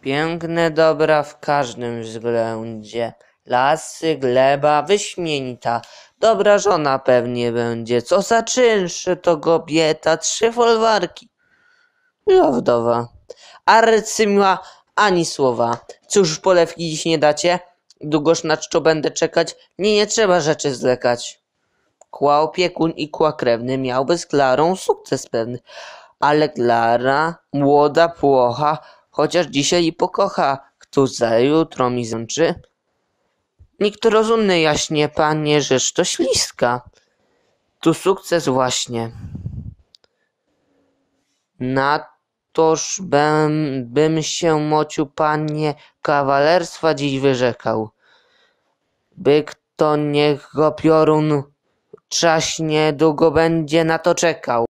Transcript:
Piękne dobra w każdym względzie. Lasy, gleba, wyśmienita. Dobra żona pewnie będzie. Co za czynsze to kobieta. Trzy folwarki. Ja no, wdowa. Arcymiła ani słowa. Cóż polewki dziś nie dacie? Długoż na czczo będę czekać. Nie, nie trzeba rzeczy zlekać. Kła opiekun i kła krewny miałby z Klarą sukces pewny. Ale Klara, młoda płocha, chociaż dzisiaj i pokocha, kto za jutro mi zmęczy. Nikt rozumny jaśnie, panie, rzecz to śliska. Tu sukces właśnie. Na toż bym, bym się mocił, panie, kawalerstwa dziś wyrzekał. By kto niech go piorun trzaśnie, długo będzie na to czekał.